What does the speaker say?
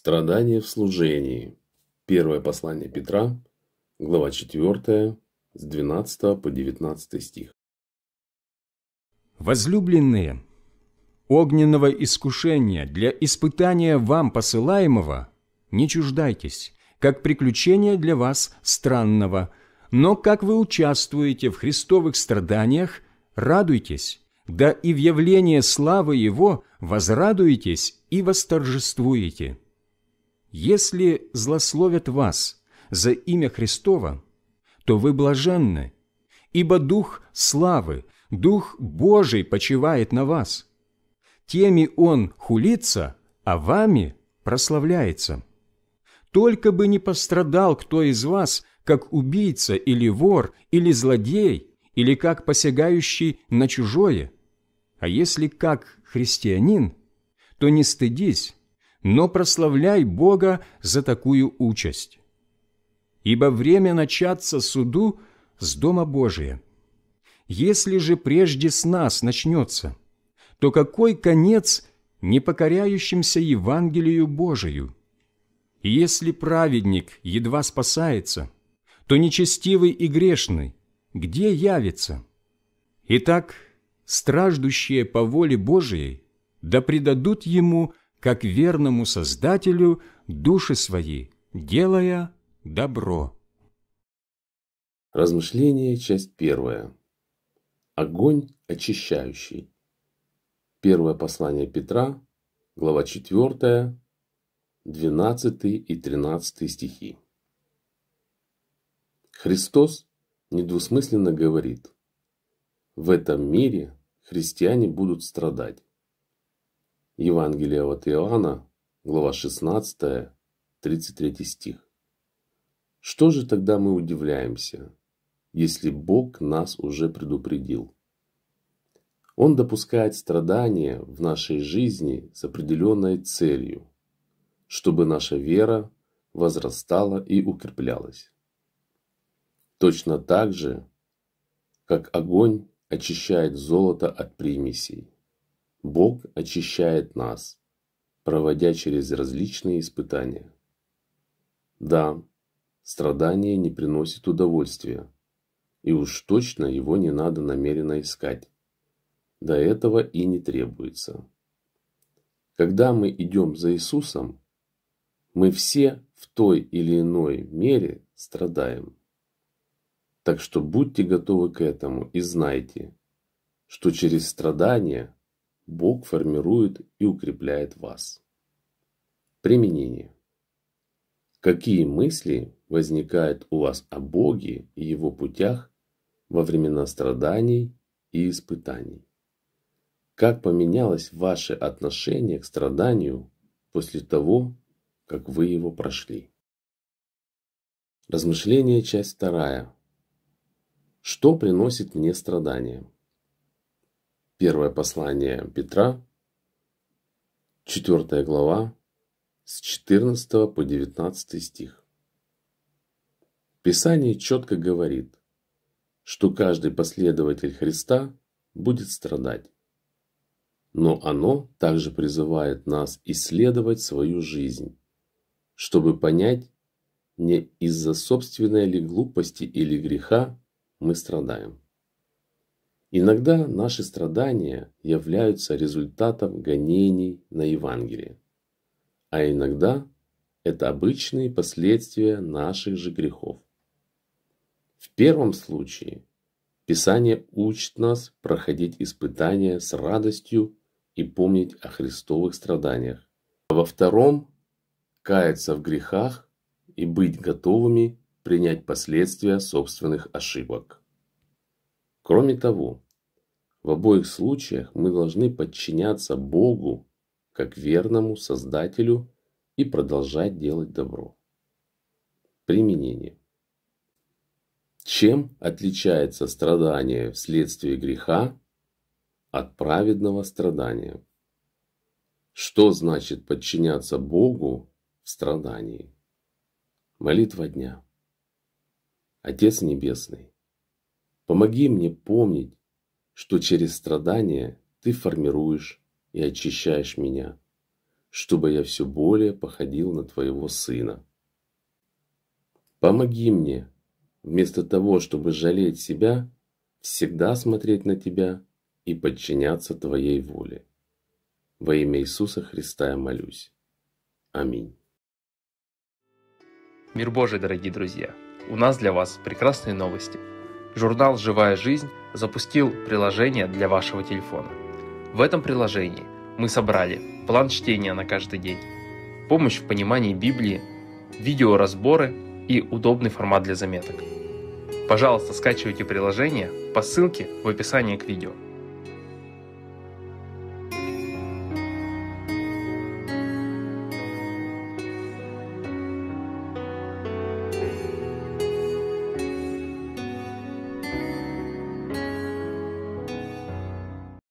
Страдания в служении. Первое послание Петра, глава 4, с 12 по 19 стих. Возлюбленные, огненного искушения для испытания вам посылаемого не чуждайтесь, как приключение для вас странного, но как вы участвуете в христовых страданиях, радуйтесь, да и в явление славы Его возрадуетесь и восторжествуете» Если злословят вас за имя Христова, то вы блаженны, ибо Дух славы, Дух Божий почивает на вас. Теми Он хулится, а вами прославляется. Только бы не пострадал кто из вас, как убийца или вор, или злодей, или как посягающий на чужое. А если как христианин, то не стыдись, но прославляй Бога за такую участь. Ибо время начаться суду с Дома Божия. Если же прежде с нас начнется, то какой конец непокоряющимся Евангелию Божию? если праведник едва спасается, то нечестивый и грешный где явится? Итак, страждущие по воле Божией да предадут ему как верному Создателю, души свои, делая добро. Размышление, часть первая. Огонь очищающий. Первое послание Петра, глава 4, 12 и 13 стихи. Христос недвусмысленно говорит, в этом мире христиане будут страдать. Евангелие от Иоанна, глава 16, 33 стих. Что же тогда мы удивляемся, если Бог нас уже предупредил? Он допускает страдания в нашей жизни с определенной целью, чтобы наша вера возрастала и укреплялась. Точно так же, как огонь очищает золото от примесей. Бог очищает нас, проводя через различные испытания. Да, страдание не приносит удовольствия, и уж точно его не надо намеренно искать. До этого и не требуется. Когда мы идем за Иисусом, мы все в той или иной мере страдаем. Так что будьте готовы к этому и знайте, что через страдания Бог формирует и укрепляет вас. Применение. Какие мысли возникают у вас о Боге и его путях во времена страданий и испытаний? Как поменялось ваше отношение к страданию после того, как вы его прошли? Размышление, часть вторая. Что приносит мне страдания? Первое послание Петра, 4 глава, с 14 по 19 стих. Писание четко говорит, что каждый последователь Христа будет страдать. Но оно также призывает нас исследовать свою жизнь, чтобы понять, не из-за собственной ли глупости или греха мы страдаем. Иногда наши страдания являются результатом гонений на Евангелие, а иногда это обычные последствия наших же грехов. В первом случае Писание учит нас проходить испытания с радостью и помнить о христовых страданиях. А во втором – каяться в грехах и быть готовыми принять последствия собственных ошибок. Кроме того, в обоих случаях мы должны подчиняться Богу как верному Создателю и продолжать делать добро. Применение. Чем отличается страдание вследствие греха от праведного страдания? Что значит подчиняться Богу в страдании? Молитва дня. Отец Небесный, Помоги мне помнить, что через страдания ты формируешь и очищаешь меня, чтобы я все более походил на твоего сына. Помоги мне, вместо того, чтобы жалеть себя, всегда смотреть на тебя и подчиняться твоей воле. Во имя Иисуса Христа я молюсь. Аминь. Мир Божий, дорогие друзья! У нас для вас прекрасные новости – журнал «Живая жизнь» запустил приложение для вашего телефона. В этом приложении мы собрали план чтения на каждый день, помощь в понимании Библии, видеоразборы и удобный формат для заметок. Пожалуйста, скачивайте приложение по ссылке в описании к видео.